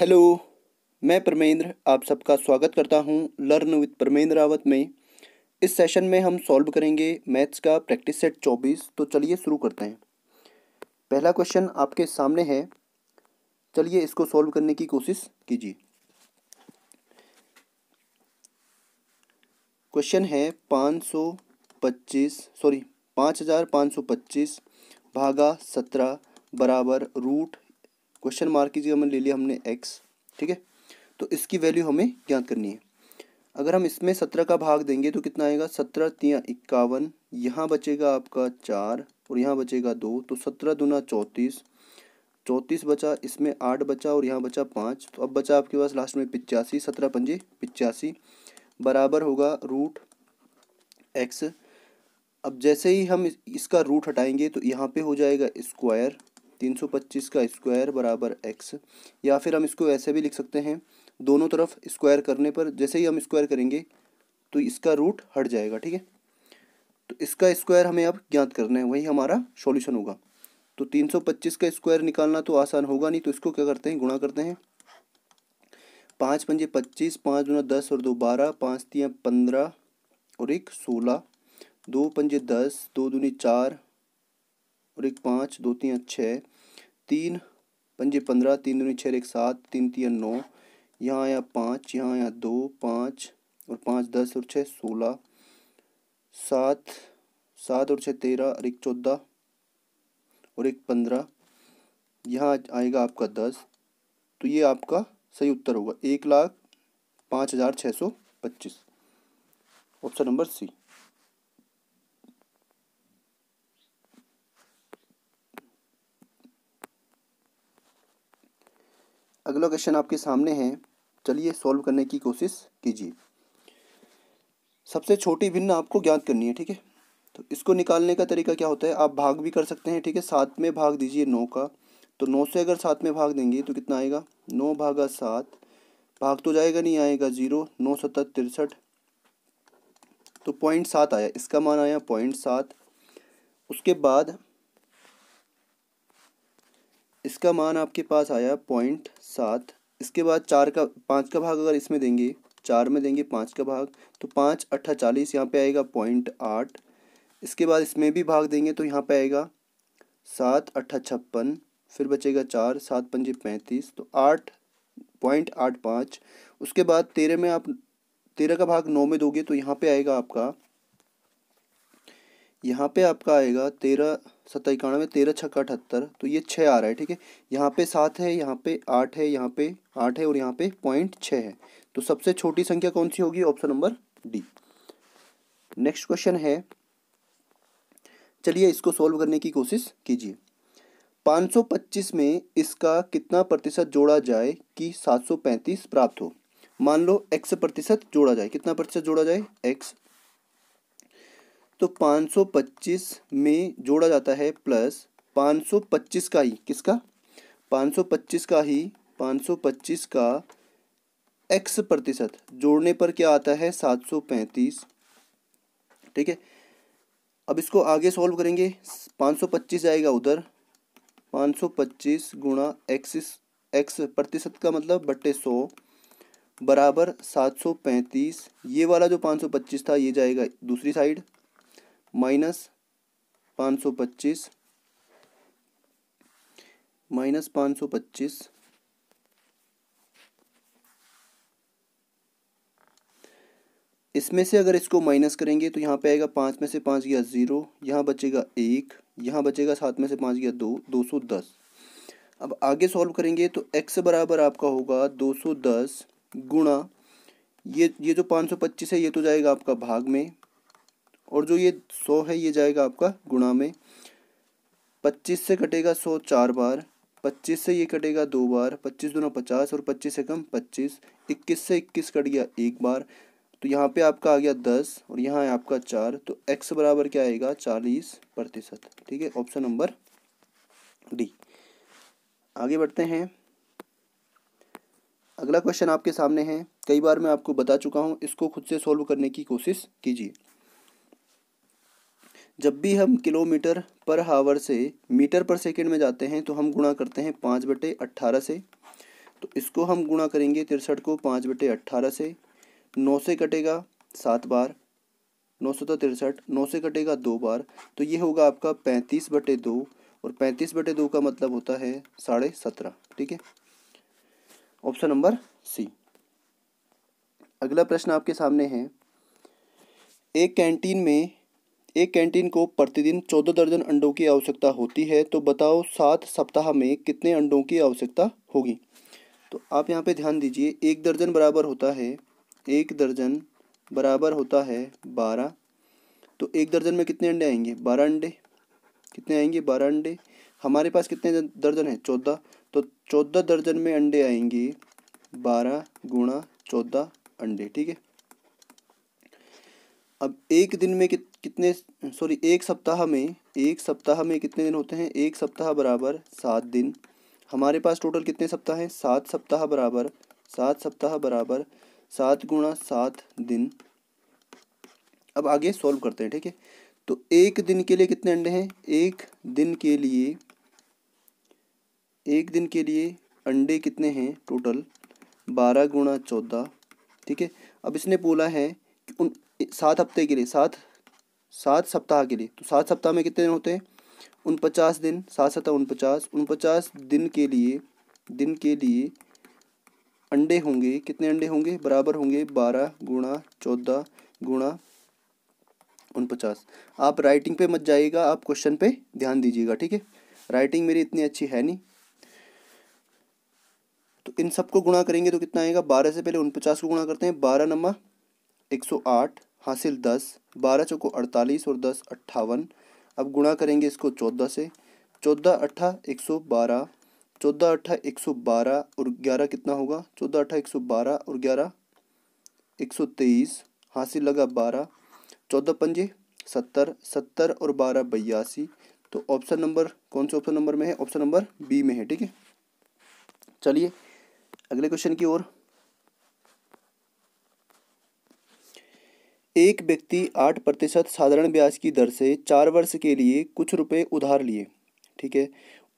hello मैं परमेंद्र आप सबका स्वागत करता हूं लर्न विद परमेंद्र रावत में इस सेशन में हम सॉल्व करेंगे मैथ्स का प्रैक्टिस सेट 24 तो चलिए शुरू करते हैं पहला क्वेश्चन आपके सामने है चलिए इसको सॉल्व करने की कोशिश कीजिए क्वेश्चन है 525 सॉरी 5525 भागा 17 बराबर रूट क्वेश्चन मार्क की जगह हमने ले लिया हमने एक्स ठीक है तो इसकी वैल्यू हमें ज्ञात करनी है अगर हम इसमें सत्रह का भाग देंगे तो कितना आएगा सत्रह तिया इक्यावन यहाँ बचेगा आपका चार और यहाँ बचेगा दो तो सत्रह दुना चौंतीस चौंतीस बचा इसमें आठ बचा और यहाँ बचा पाँच तो अब बचा आपके पास लास्ट में पिचासी सत्रह पंजे पिचासी बराबर होगा रूट एक्स अब जैसे ही हम इसका रूट हटाएंगे तो यहाँ पे हो जाएगा स्क्वायर तीन सौ पच्चीस का स्क्वायर बराबर एक्स या फिर हम इसको ऐसे भी लिख सकते हैं दोनों तरफ स्क्वायर करने पर जैसे ही हम स्क्वायर करेंगे तो इसका रूट हट जाएगा ठीक है तो इसका स्क्वायर हमें अब ज्ञात करना है वही हमारा सॉल्यूशन होगा तो तीन सौ पच्चीस का स्क्वायर निकालना तो आसान होगा नहीं तो इसको क्या करते हैं गुणा करते हैं पाँच पंजे पच्चीस पाँच दो दस और दो बारह पाँच तियाँ पंद्रह और एक सोलह दो पंजे दस दो दूनी चार और एक पाँच दो तीन छः तीन पंजे पंद्रह तीन दूनी छः एक सात तीन तीन नौ यहाँ आया पाँच यहाँ आया दो पाँच और पाँच दस और छः सोलह सात सात और छः तेरह और एक चौदह और एक पंद्रह यहाँ आएगा आपका दस तो ये आपका सही उत्तर होगा एक लाख पाँच हज़ार छः सौ पच्चीस ऑप्शन नंबर सी अगला क्वेश्चन आपके सामने है चलिए सॉल्व करने की कोशिश कीजिए सबसे छोटी भिन्न आपको ज्ञात करनी है ठीक है तो इसको निकालने का तरीका क्या होता है आप भाग भी कर सकते हैं ठीक है सात में भाग दीजिए नौ का तो नौ से अगर सात में भाग देंगे तो कितना आएगा नौ भागा सात भाग तो जाएगा नहीं आएगा जीरो नौ सत्तर तिरसठ तो पॉइंट सात आया इसका मान आया पॉइंट सात उसके बाद इसका मान आपके पास आया पॉइंट सात इसके बाद चार का पाँच का भाग अगर इसमें देंगे चार में देंगे पाँच का भाग तो पाँच अट्ठा चालीस यहाँ पर आएगा पॉइंट आठ इसके बाद इसमें भी भाग देंगे तो यहाँ पर आएगा सात अट्ठा छप्पन फिर बचेगा चार सात पंजे पैंतीस तो आठ पॉइंट आठ पाँच उसके बाद तेरह में आप तेरह का भाग नौ में दोगे तो यहाँ पे आएगा आपका यहाँ पे आपका आएगा तेरह सत्ता इक्यानवे तेरह छक्का अठहत्तर तो ये छः आ रहा है ठीक है यहाँ पे सात है यहाँ पे आठ है यहाँ पे आठ है और यहाँ पे पॉइंट छः है तो सबसे छोटी संख्या कौन सी होगी option number D next question है चलिए इसको सॉल्व करने की कोशिश कीजिए 525 में इसका कितना प्रतिशत जोड़ा जाए कि 735 प्राप्त हो मान लो x प्रतिशत जोड़ा जाए कितना प्रतिशत जोड़ा जाए x तो 525 में जोड़ा जाता है प्लस 525 का ही किसका 525 का ही 525 का एक्स प्रतिशत जोड़ने पर क्या आता है 735 ठीक है अब इसको आगे सॉल्व करेंगे 525 जाएगा उधर 525 गुणा एक्स एक्स प्रतिशत का मतलब बट्टे सौ बराबर 735 ये वाला जो 525 था ये जाएगा दूसरी साइड माइनस पाँच सौ पच्चीस माइनस पाँच सौ पच्चीस इसमें से अगर इसको माइनस करेंगे तो यहाँ पे आएगा पाँच में से पाँच गया ज़ीरो यहाँ बचेगा एक यहाँ बचेगा सात में से पाँच गया दो दो सौ दस अब आगे सॉल्व करेंगे तो एक्स बराबर आपका होगा दो सौ दस गुणा ये ये जो पाँच सौ पच्चीस है ये तो जाएगा आपका भाग में और जो ये सौ है ये जाएगा आपका गुणा में पच्चीस से कटेगा सौ चार बार पच्चीस से ये कटेगा दो बार पच्चीस दोनों पचास और पच्चीस से कम पच्चीस इक्कीस से इक्कीस कट गया एक बार तो यहाँ पे आपका आ गया दस और यहाँ है आपका चार तो एक्स बराबर क्या आएगा चालीस प्रतिशत ठीक है ऑप्शन नंबर डी आगे बढ़ते हैं अगला क्वेश्चन आपके सामने है कई बार मैं आपको बता चुका हूँ इसको खुद से सॉल्व करने की कोशिश कीजिए जब भी हम किलोमीटर पर हावर से मीटर पर सेकेंड में जाते हैं तो हम गुणा करते हैं पाँच बटे अट्ठारह से तो इसको हम गुणा करेंगे तिरसठ को पाँच बटे अट्ठारह से नौ से कटेगा सात बार नौ सौ तो तिरसठ नौ से कटेगा दो बार तो ये होगा आपका पैंतीस बटे दो और पैंतीस बटे दो का मतलब होता है साढ़े सत्रह ठीक है ऑप्शन नंबर सी अगला प्रश्न आपके सामने है एक कैंटीन में एक कैंटीन को प्रतिदिन चौदह दर्जन अंडों की आवश्यकता होती है तो बताओ सात सप्ताह में कितने अंडों की आवश्यकता होगी तो आप यहाँ पे ध्यान दीजिए एक दर्जन बराबर होता है एक दर्जन बराबर होता है बारह तो एक दर्जन में कितने अंडे आएंगे बारह अंडे कितने आएंगे बारह अंडे हमारे पास कितने दर्जन है चौदह तो चौदह दर्जन में अंडे आएंगे बारह गुणा चौदह अंडे ठीक है अब एक दिन में कित, कितने सॉरी एक सप्ताह में एक सप्ताह में कितने दिन होते हैं एक सप्ताह बराबर सात दिन हमारे पास टोटल कितने सप्ताह हैं सात सप्ताह बराबर सात सप्ताह बराबर सात गुणा सात दिन अब आगे सॉल्व करते हैं ठीक है तो एक दिन के लिए कितने अंडे हैं एक दिन के लिए एक दिन के लिए अंडे कितने हैं टोटल बारह गुणा चौदह ठीक है अब इसने बोला है कि उन सात हफ्ते के लिए सात सात सप्ताह के लिए तो सात सप्ताह में कितने दिन होते हैं उन पचास दिन सात सप्ताह उन पचास दिन के लिए दिन के लिए अंडे होंगे कितने अंडे होंगे बराबर होंगे बारह गुणा चौदह गुणा उन पचास आप राइटिंग पे मत जाइएगा आप क्वेश्चन पे ध्यान दीजिएगा ठीक है राइटिंग मेरी इतनी अच्छी है नहीं तो इन सबको गुणा करेंगे तो कितना आएगा बारह से पहले पचास को गुणा करते हैं बारह नंबर एक सौ आठ हासिल दस बारह चौको अड़तालीस और दस अट्ठावन अब गुणा करेंगे इसको चौदह से चौदह अट्ठा एक सौ बारह चौदह अट्ठा एक सौ बारह और ग्यारह कितना होगा चौदह अट्ठा एक सौ बारह और ग्यारह एक सौ तेईस हासिल लगा बारह चौदह पंजे सत्तर सत्तर और बारह बयासी तो ऑप्शन नंबर कौन से ऑप्शन नंबर में है ऑप्शन नंबर बी में है ठीक है चलिए अगले क्वेश्चन की ओर एक व्यक्ति आठ प्रतिशत साधारण ब्याज की दर से चार वर्ष के लिए कुछ रुपए उधार लिए ठीक है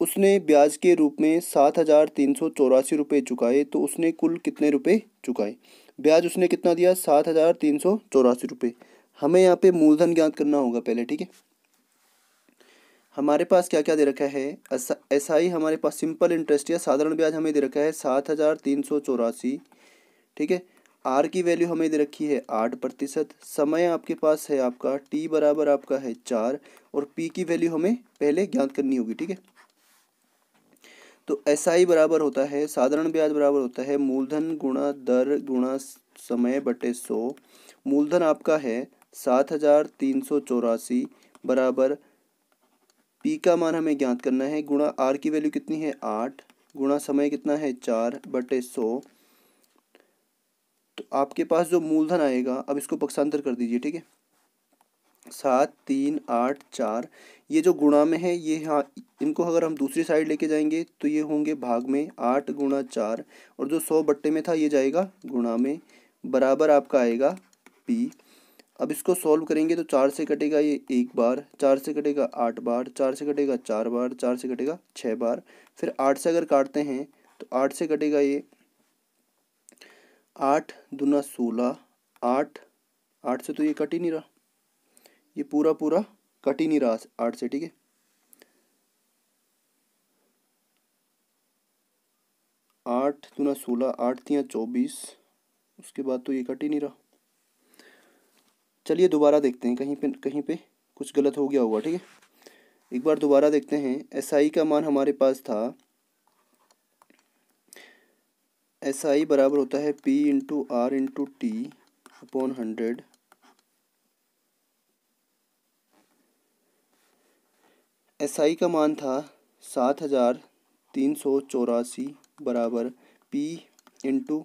उसने ब्याज के रूप में सात हज़ार तीन सौ चौरासी रुपये चुकाए तो उसने कुल कितने रुपए चुकाए ब्याज उसने कितना दिया सात हज़ार तीन सौ चौरासी रुपये हमें यहाँ पे मूलधन ज्ञात करना होगा पहले ठीक है हमारे पास क्या क्या दे रखा है एस आई हमारे पास सिंपल इंटरेस्ट या साधारण ब्याज हमें दे रखा है सात हज़ार तीन सौ चौरासी ठीक है आर की वैल्यू हमें दे रखी है आठ प्रतिशत समय आपके पास है आपका टी बराबर आपका है चार और पी की वैल्यू हमें पहले ज्ञात करनी होगी ठीक है तो एस आई बराबर होता है साधारण ब्याज बराबर होता है मूलधन गुणा दर गुणा समय बटे सौ मूलधन आपका है सात हजार तीन सौ चौरासी बराबर पी का मान हमें ज्ञात करना है गुणा आर की वैल्यू कितनी है आठ गुणा समय कितना है चार बटे सौ तो आपके पास जो मूलधन आएगा अब इसको पक्षांतर कर दीजिए ठीक है सात तीन आठ चार ये जो गुणा में है ये हाँ इनको अगर हम दूसरी साइड लेके जाएंगे तो ये होंगे भाग में आठ गुणा चार और जो सौ बट्टे में था ये जाएगा गुणा में बराबर आपका आएगा पी अब इसको सॉल्व करेंगे तो चार से कटेगा ये एक बार चार से कटेगा आठ बार चार से कटेगा चार बार चार से कटेगा छः बार फिर आठ से अगर काटते हैं तो आठ से कटेगा ये आठ दूना सोलह आठ आठ से तो ये कट ही नहीं रहा ये पूरा पूरा कट ही नहीं रहा आठ से ठीक है आठ दूना सोलह आठ तिया चौबीस उसके बाद तो ये कट ही नहीं रहा चलिए दोबारा देखते हैं कहीं पे कहीं पे कुछ गलत हो गया होगा ठीक है एक बार दोबारा देखते हैं एस SI का मान हमारे पास था एस आई बराबर होता है P into R into T upon hundred S I का मान था सात हज़ार तीन सौ चौरासी बराबर पी इंटू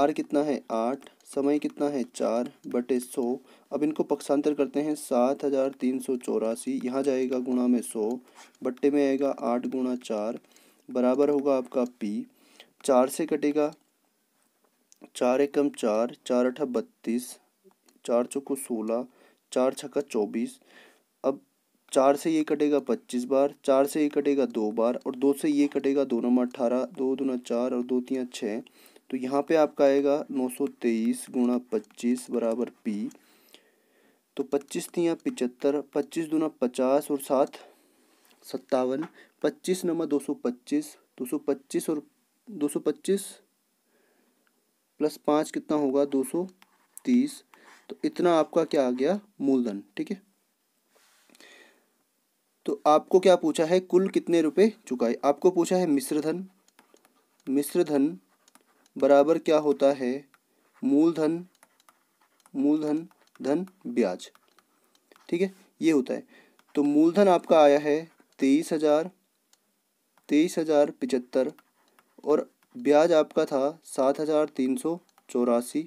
आर कितना है आठ समय कितना है चार बटे सौ अब इनको पक्षांतर करते हैं सात हज़ार तीन सौ चौरासी यहाँ जाएगा गुणा में सौ बट्टे में आएगा आठ गुणा चार बराबर होगा आपका पी चार से कटेगा चार एकम चार चार अठा बत्तीस चार चौको सोलह चार छक्का चौबीस अब चार से ये कटेगा पच्चीस बार चार से ये कटेगा दो बार और दो से ये कटेगा दो नंबर अठारह दो दूना चार और दो तिया छः तो यहाँ पे आपका आएगा नौ सौ तेईस गुणा पच्चीस बराबर पी तो पच्चीस तिया पिचहत्तर पच्चीस दूना पचास और सात सत्तावन पच्चीस नंबर दो सौ पच्चीस दो सौ पच्चीस और दो सौ पच्चीस प्लस पाँच कितना होगा दो सौ तीस तो इतना आपका क्या आ गया मूलधन ठीक है तो आपको क्या पूछा है कुल कितने रुपए चुकाए आपको पूछा है मिश्रधन मिश्रधन बराबर क्या होता है मूलधन मूलधन धन ब्याज ठीक है ये होता है तो मूलधन आपका आया है तेईस हजार तेईस हजार पिचहत्तर और ब्याज आपका था सात हज़ार तीन सौ चौरासी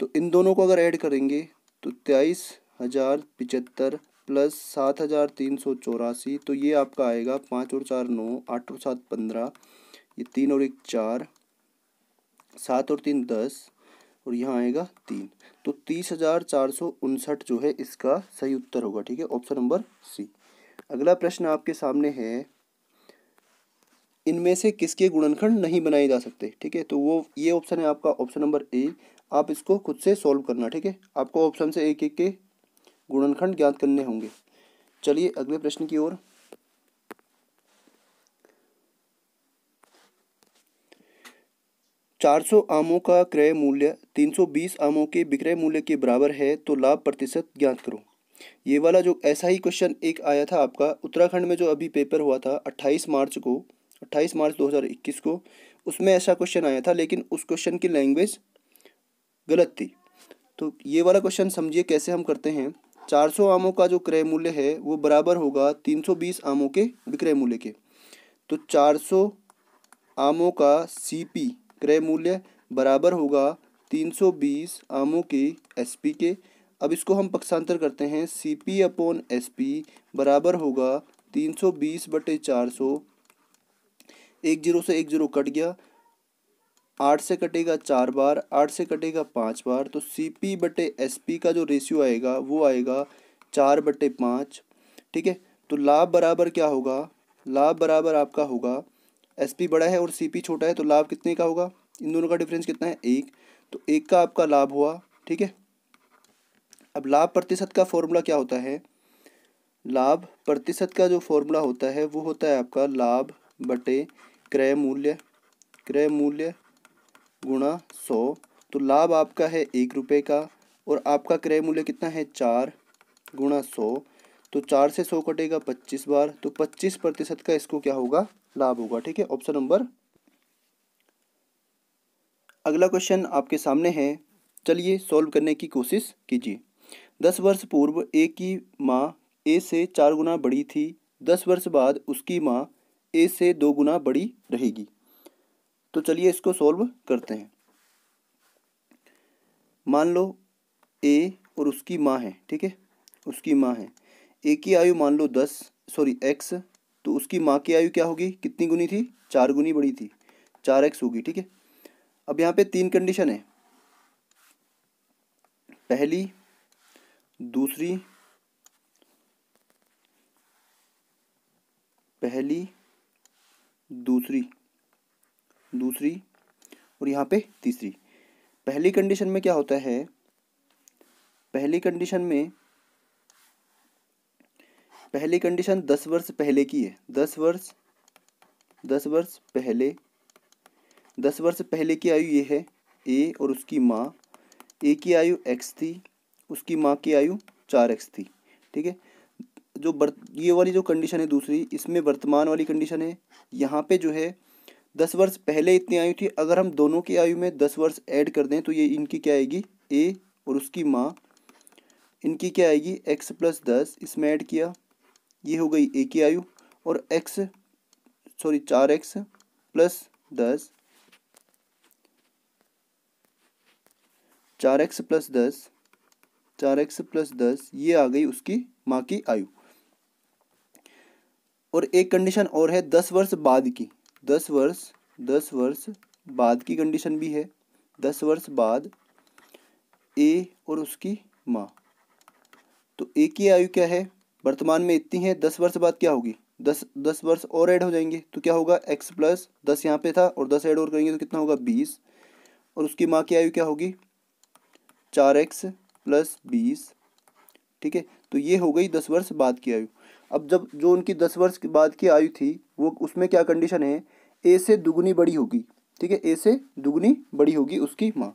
तो इन दोनों को अगर ऐड करेंगे तो तेईस हज़ार पिचहत्तर प्लस सात हज़ार तीन सौ चौरासी तो ये आपका आएगा पाँच और चार नौ आठ और सात पंद्रह ये तीन और एक चार सात और तीन दस और यहाँ आएगा तीन तो तीस हज़ार चार सौ उनसठ जो है इसका सही उत्तर होगा ठीक है ऑप्शन नंबर सी अगला प्रश्न आपके सामने है इनमें से किसके गुणनखंड नहीं बनाए जा सकते ठीक है तो वो ये ऑप्शन है आपका ऑप्शन नंबर ए आप इसको खुद से सॉल्व करना ठीक है आपको ऑप्शन से एक एक के गुणनखंड ज्ञात करने होंगे चलिए अगले प्रश्न की ओर चार सौ आमों का क्रय मूल्य तीन सौ बीस आमों के विक्रय मूल्य के बराबर है तो लाभ प्रतिशत ज्ञात करो ये वाला जो ऐसा ही क्वेश्चन एक आया था आपका उत्तराखंड में जो अभी पेपर हुआ था अट्ठाईस मार्च को अट्ठाईस मार्च 2021 को उसमें ऐसा क्वेश्चन आया था लेकिन उस क्वेश्चन की लैंग्वेज गलत थी तो ये वाला क्वेश्चन समझिए कैसे हम करते हैं 400 आमों का जो क्रय मूल्य है वो बराबर होगा 320 आमों के विक्रय मूल्य के तो 400 आमों का सीपी क्रय मूल्य बराबर होगा 320 आमों के एसपी के अब इसको हम पक्षांतर करते हैं सीपी अपॉन एसपी बराबर होगा 320 बटे 400 एक जीरो से एक जीरो कट गया आठ से कटेगा चार बार आठ से कटेगा पाँच बार तो सी पी बटे एस पी का जो रेशियो आएगा वो आएगा चार बटे पाँच ठीक है तो लाभ बराबर क्या होगा लाभ बराबर आपका होगा एस पी बड़ा है और सी पी छोटा है तो लाभ कितने का होगा इन दोनों का डिफरेंस कितना है एक तो एक का आपका लाभ हुआ ठीक है अब लाभ प्रतिशत का फॉर्मूला क्या होता है लाभ प्रतिशत का जो फॉर्मूला होता है वो होता है आपका लाभ बटे क्रय मूल्य क्रय मूल्य गुणा सौ तो लाभ आपका है एक रुपये का और आपका क्रय मूल्य कितना है चार गुणा सौ तो चार से सौ कटेगा पच्चीस बार तो पच्चीस प्रतिशत का इसको क्या होगा लाभ होगा ठीक है ऑप्शन नंबर अगला क्वेश्चन आपके सामने है चलिए सॉल्व करने की कोशिश कीजिए दस वर्ष पूर्व ए की माँ ए से चार गुना बड़ी थी दस वर्ष बाद उसकी माँ ए से दो गुना बड़ी रहेगी तो चलिए इसको सॉल्व करते हैं मान लो ए और उसकी माँ है ठीक है उसकी माँ है ए की आयु मान लो दस सॉरी एक्स तो उसकी माँ की आयु क्या होगी कितनी गुनी थी चार गुनी बड़ी थी चार एक्स होगी ठीक है अब यहाँ पे तीन कंडीशन है पहली दूसरी पहली दूसरी दूसरी और यहाँ पे तीसरी पहली कंडीशन में क्या होता है पहली कंडीशन में पहली कंडीशन दस वर्ष पहले की है दस वर्ष दस वर्ष पहले दस वर्ष पहले की आयु ये है ए और उसकी माँ ए की आयु एक्स थी उसकी माँ की आयु चार एक्स थी ठीक है जो बर्त ये वाली जो कंडीशन है दूसरी इसमें वर्तमान वाली कंडीशन है यहाँ पे जो है दस वर्ष पहले इतनी आयु थी अगर हम दोनों की आयु में दस वर्ष ऐड कर दें तो ये इनकी क्या आएगी ए और उसकी माँ इनकी क्या आएगी एक्स प्लस दस इसमें ऐड किया ये हो गई ए की आयु और एक्स सॉरी चार एक्स प्लस दस चार एक्स प्लस दस चार एक्स प्लस दस ये आ गई उसकी माँ की आयु और एक कंडीशन और है दस वर्ष बाद की दस वर्ष दस वर्ष बाद की कंडीशन भी है दस वर्ष बाद ए और उसकी माँ तो ए की आयु क्या है वर्तमान में इतनी है दस वर्ष बाद क्या होगी दस दस वर्ष और ऐड हो जाएंगे तो क्या होगा एक्स प्लस दस यहाँ पे था और दस ऐड और करेंगे तो कितना होगा बीस और उसकी माँ की आयु क्या होगी चार एक्स प्लस बीस ठीक है तो ये हो गई दस वर्ष बाद की आयु अब जब जो उनकी दस वर्ष के बाद की आयु थी वो उसमें क्या कंडीशन है ए से दुगुनी बड़ी होगी ठीक है ए से दुगुनी बड़ी होगी उसकी माँ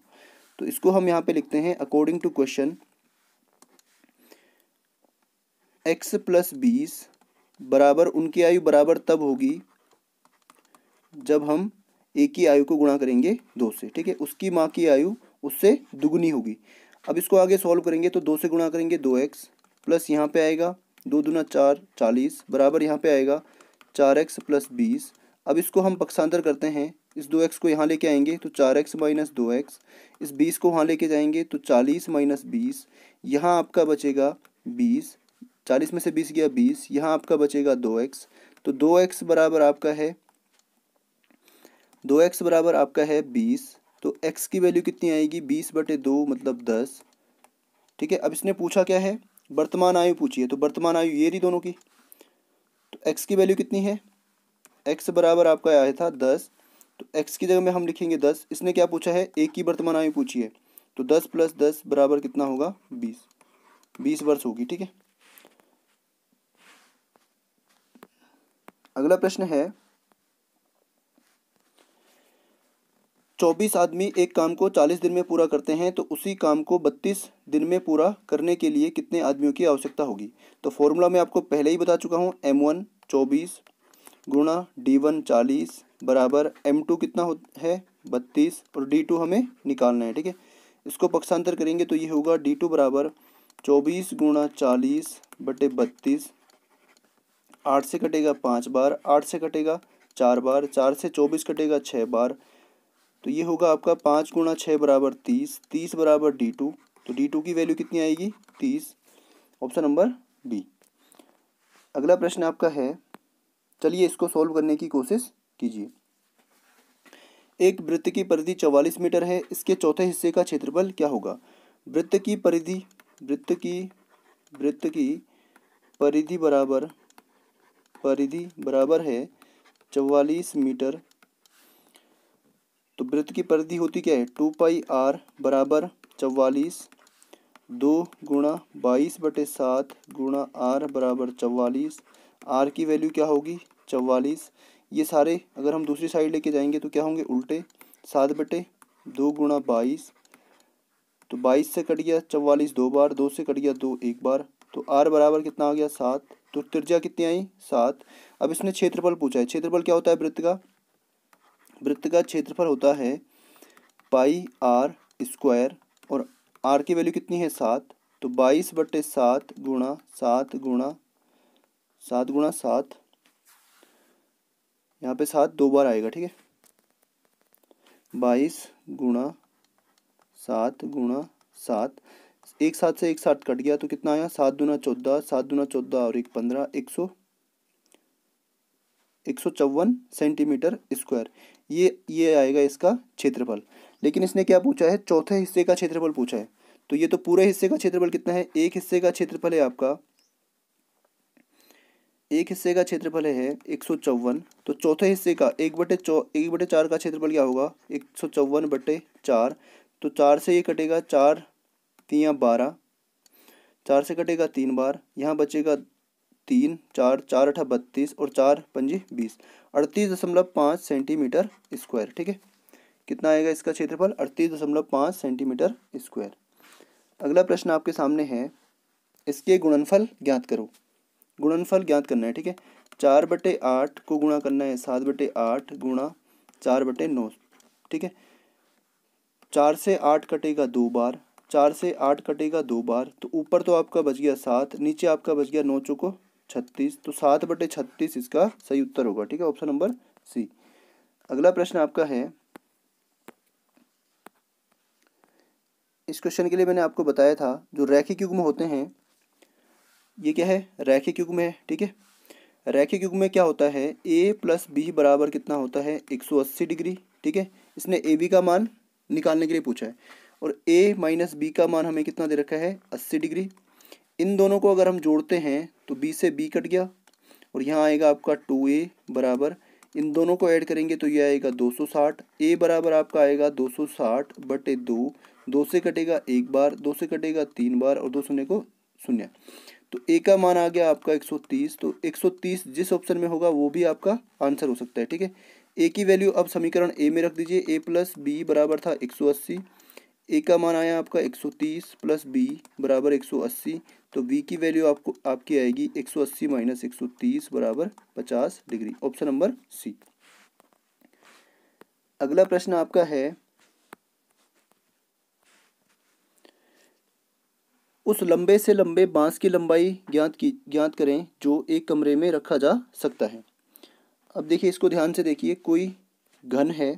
तो इसको हम यहाँ पे लिखते हैं according to question x plus बीस बराबर उनकी आयु बराबर तब होगी जब हम ए की आयु को गुणा करेंगे दो से ठीक है उसकी माँ की आयु उससे दुगुनी होगी अब इसको आगे सॉल्व करेंगे तो दो से गुणा करेंगे दो एक्स प्लस यहाँ पे आएगा दो दूना चार चालीस बराबर यहाँ पे आएगा चार एक्स प्लस बीस अब इसको हम पक्षांतर करते हैं इस दो एक्स को यहाँ लेके आएंगे तो चार एक्स माइनस दो एक्स इस बीस को वहाँ लेके जाएंगे तो चालीस माइनस बीस यहाँ आपका बचेगा बीस चालीस में से बीस गया बीस यहाँ आपका बचेगा दो एक्स तो दो एक्स बराबर आपका है दो एक्स बराबर आपका है बीस तो एक्स की वैल्यू कितनी आएगी बीस बटे दो मतलब दस ठीक है अब इसने पूछा क्या है वर्तमान आयु पूछिए तो वर्तमान आयु ये रही दोनों की तो एक्स की वैल्यू कितनी है एक्स बराबर आपका आया था दस तो एक्स की जगह में हम लिखेंगे दस इसने क्या पूछा है एक की वर्तमान आयु पूछी है तो दस प्लस दस बराबर कितना होगा बीस बीस वर्ष होगी ठीक है अगला प्रश्न है चौबीस आदमी एक काम को चालीस दिन में पूरा करते हैं तो उसी काम को बत्तीस दिन में पूरा करने के लिए कितने आदमियों की आवश्यकता होगी तो फॉर्मूला मैं आपको पहले ही बता चुका हूँ एम वन चौबीस गुणा डी वन चालीस बराबर एम टू कितना हो है बत्तीस और डी टू हमें निकालना है ठीक है इसको पक्षांतर करेंगे तो ये होगा डी टू बराबर चौबीस गुणा चालीस बटे बत्तीस आठ से कटेगा पाँच बार आठ से कटेगा चार बार चार से चौबीस कटेगा छः बार तो ये होगा आपका पाँच गुणा छः बराबर तीस तीस बराबर डी टू तो डी टू की वैल्यू कितनी आएगी तीस ऑप्शन नंबर बी अगला प्रश्न आपका है चलिए इसको सॉल्व करने की कोशिश कीजिए एक वृत्त की परिधि चवालीस मीटर है इसके चौथे हिस्से का क्षेत्रफल क्या होगा वृत्त की परिधि वृत्त की वृत्त की परिधि बराबर परिधि बराबर है चवालीस मीटर तो वृत्त की परिधि होती क्या है टू पाई आर बराबर चवालीस दो गुणा बाईस बटे सात गुणा आर बराबर चवालीस आर की वैल्यू क्या होगी चवालीस ये सारे अगर हम दूसरी साइड लेके जाएंगे तो क्या होंगे उल्टे सात बटे दो गुणा बाईस तो बाईस से कट गया चवालीस दो बार दो से कट गया दो एक बार तो आर बराबर कितना आ गया सात तो त्रिज्या कितनी आई सात अब इसने क्षेत्रफल पूछा है क्षेत्रफल क्या होता है वृत्त का वृत्त का क्षेत्रफल होता है पाई आर स्क्वायर और आर की वैल्यू कितनी है सात तो बाईस बटे सात गुणा सात गुणा सात गुणा सात यहाँ पे सात दो बार आएगा ठीक है बाईस गुणा सात गुणा सात एक सात से एक सात कट गया तो कितना आया सात दुना चौदह सात दुना चौदह और एक पंद्रह एक सौ एक सौ चौवन सेंटीमीटर स्क्वायर ये ये आएगा इसका क्षेत्रफल लेकिन इसने क्या पूछा है चौथे हिस्से का क्षेत्रफल पूछा है तो ये तो पूरे हिस्से का क्षेत्रफल कितना है एक हिस्से का क्षेत्रफल है आपका एक हिस्से का क्षेत्रफल है एक सौ चौवन तो चौथे हिस्से का एक बटे चौ एक बटे चार का क्षेत्रफल क्या होगा एक सौ चौवन बटे चार तो चार से ये कटेगा चार तिया बारह चार से कटेगा तीन बार यहाँ बचेगा तीन चार चार अठा बत्तीस और चार पंजी बीस अड़तीस दशमलव पाँच सेंटीमीटर स्क्वायर ठीक है कितना आएगा इसका क्षेत्रफल अड़तीस दशमलव पाँच सेंटीमीटर स्क्वायर अगला प्रश्न आपके सामने है इसके गुणनफल ज्ञात करो गुणनफल ज्ञात करना है ठीक है चार बटे आठ को गुणा करना है सात बटे आठ गुणा चार बटे नौ ठीक है चार से आठ कटेगा दो बार चार से आठ कटेगा दो बार तो ऊपर तो आपका बच गया सात नीचे आपका बच गया नौ चौको छत्तीस तो सात बटे छत्तीस इसका सही उत्तर होगा ठीक है ऑप्शन नंबर सी अगला प्रश्न आपका है इस क्वेश्चन के लिए मैंने आपको बताया था जो रैखिक युग्म होते हैं ये क्या है रैखिक युग्म है ठीक है रैखिक युग में क्या होता है ए प्लस बी बराबर कितना होता है एक सौ अस्सी डिग्री ठीक है इसने ए बी का मान निकालने के लिए पूछा है और ए माइनस बी का मान हमें कितना दे रखा है अस्सी डिग्री इन दोनों को अगर हम जोड़ते हैं तो बी से बी कट गया और यहाँ आएगा आपका टू ए बराबर इन दोनों को ऐड करेंगे तो ये आएगा दो सौ साठ ए बराबर आपका आएगा दो सौ साठ बटे दो दो से कटेगा एक बार दो से कटेगा तीन बार और दो शून्य को शून्य तो ए का मान आ गया आपका एक सौ तीस तो एक सौ तीस जिस ऑप्शन में होगा वो भी आपका आंसर हो सकता है ठीक है ए की वैल्यू अब समीकरण ए में रख दीजिए ए प्लस बी बराबर था एक सौ अस्सी ए का मान आया आपका एक सौ तीस प्लस बी बराबर एक सौ अस्सी तो वी की वैल्यू आपको आपकी आएगी 180 अस्सी माइनस एक बराबर पचास डिग्री ऑप्शन नंबर सी अगला प्रश्न आपका है उस लंबे से लंबे बांस की लंबाई ज्ञात की ज्ञात करें जो एक कमरे में रखा जा सकता है अब देखिए इसको ध्यान से देखिए कोई घन है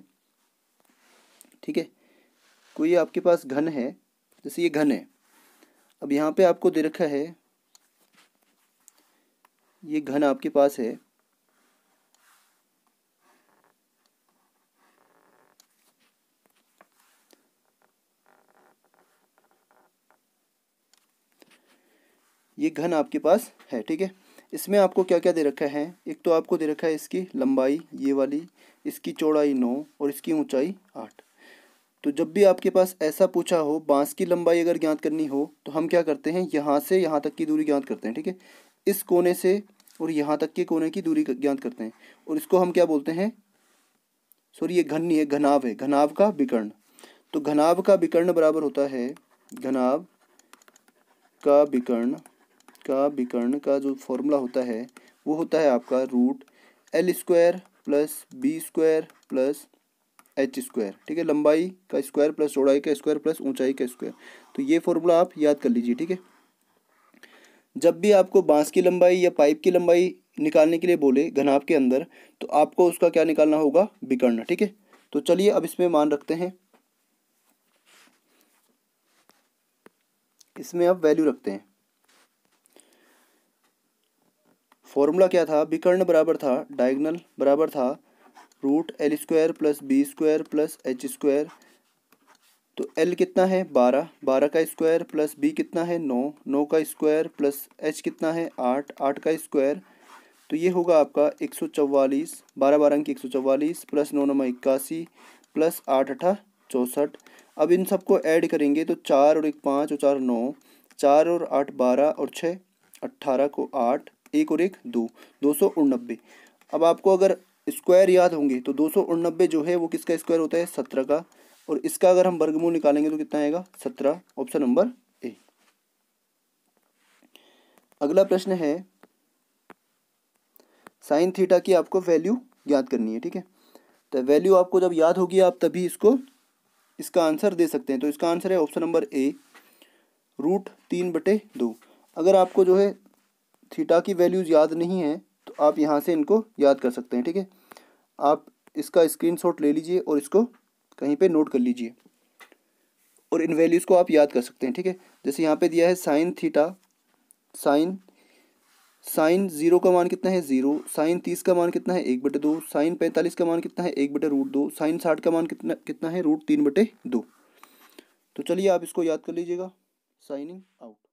ठीक है कोई आपके पास घन है जैसे ये घन है अब यहाँ पे आपको दे रखा है ये घन आपके पास है ये घन आपके पास है ठीक है इसमें आपको क्या क्या दे रखा है एक तो आपको दे रखा है इसकी लंबाई ये वाली इसकी चौड़ाई नौ और इसकी ऊंचाई आठ तो जब भी आपके पास ऐसा पूछा हो बांस की लंबाई अगर ज्ञात करनी हो तो हम क्या करते हैं यहाँ से यहाँ तक की दूरी ज्ञात करते हैं ठीक है इस कोने से और यहाँ तक के कोने की दूरी ज्ञात करते हैं और इसको हम क्या बोलते हैं सॉरी ये घन नहीं है घनाव है घनाव का विकर्ण तो घनाव का विकर्ण बराबर होता है घनाव का विकर्ण का विकर्ण का जो फॉर्मूला होता है वो होता है आपका root l square plus b square plus h square ठीक है लंबाई का स्क्वायर प्लस चौड़ाई का स्क्वायर प्लस ऊंचाई का स्क्वायर तो ये फॉर्मूला आप याद कर लीजिए ठीक है जब भी आपको बांस की लंबाई या पाइप की लंबाई निकालने के लिए बोले घनाभ के अंदर तो आपको उसका क्या निकालना होगा विकर्ण ठीक है तो चलिए अब इसमें मान रखते हैं इसमें अब वैल्यू रखते हैं फॉर्मूला क्या था विकर्ण बराबर था डायगनल बराबर था root l square plus b square plus h square तो एल कितना है बारह बारह का स्क्वायर प्लस बी कितना है नौ नौ का स्क्वायर प्लस एच कितना है आठ आठ का स्क्वायर तो ये होगा आपका एक सौ चवालीस बारह बारह की एक सौ चवालीस प्लस नौ नंबर इक्यासी प्लस आठ अठा चौंसठ अब इन सबको ऐड करेंगे तो चार और एक पाँच और चार नौ चार और आठ बारह और छः अट्ठारह को आठ एक और एक दो दो सौ उन्नबे अब आपको अगर स्क्वायर याद होंगे तो दो जो है वो किसका स्क्वायर होता है सत्रह का और इसका अगर हम वर्गमूल निकालेंगे तो कितना आएगा सत्रह ऑप्शन नंबर ए अगला प्रश्न है साइन थीटा की आपको वैल्यू याद करनी है ठीक है तो वैल्यू आपको जब याद होगी आप तभी इसको इसका आंसर दे सकते हैं तो इसका आंसर है ऑप्शन नंबर ए रूट तीन बटे दो अगर आपको जो है थीटा की वैल्यूज़ याद नहीं है तो आप यहाँ से इनको याद कर सकते हैं ठीक है आप इसका स्क्रीनशॉट ले लीजिए और इसको कहीं पे नोट कर लीजिए और इन वैल्यूज़ को आप याद कर सकते हैं ठीक है जैसे यहाँ पे दिया है sine theta sine sine zero का मान कितना है जीरो साइन तीस का मान कितना है एक बटे दो साइन पैंतालीस का मान कितना है एक बटे रूट दो साइन साठ का मान कितना कितना है रूट तीन बटे दो तो चलिए आप इसको याद कर लीजिएगा साइनिंग आउट